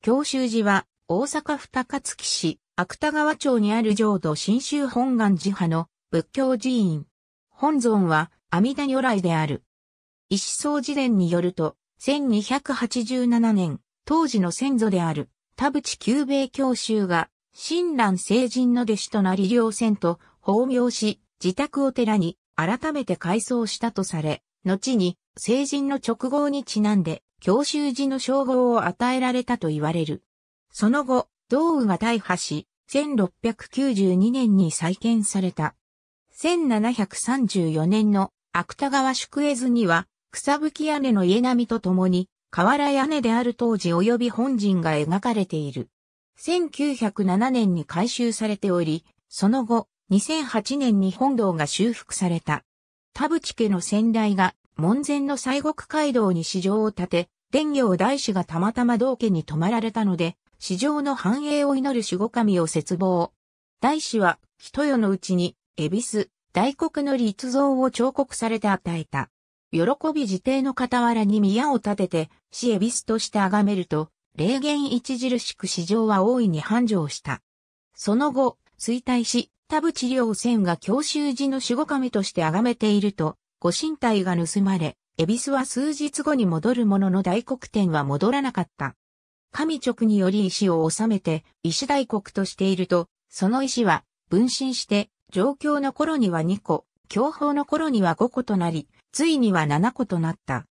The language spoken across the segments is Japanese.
教習寺は、大阪府高槻市、芥川町にある浄土真宗本願寺派の仏教寺院。本尊は、阿弥陀如来である。一層寺伝によると、1287年、当時の先祖である、田淵久米教習が、親鸞聖人の弟子となり両船と法名し、自宅を寺に改めて改装したとされ、後に、聖人の直後にちなんで、教習寺の称号を与えられたと言われる。その後、道具が大破し、1692年に再建された。1734年の芥川宿絵図には、草吹き屋根の家並みとともに、瓦屋根である当時及び本人が描かれている。1907年に改修されており、その後、2008年に本堂が修復された。田淵家の先代が門前の西国街道に市場を建て、伝行大師がたまたま道家に泊まられたので、市場の繁栄を祈る守護神を絶望。大師は、人世のうちに、恵比寿、大国の立像を彫刻されて与えた。喜び自邸の傍らに宮を建てて、死恵比寿として崇めると、霊言著しく市場は大いに繁盛した。その後、衰退し、田淵良仙が教習寺の守護神として崇めていると、ご神体が盗まれ、恵比寿は数日後に戻るものの大黒天は戻らなかった。神直により石を収めて、石大黒としていると、その石は、分身して、状況の頃には2個、教法の頃には5個となり、ついには7個となった。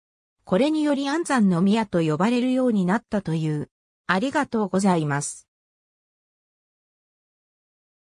これにより安山の宮と呼ばれるようになったという。ありがとうございます。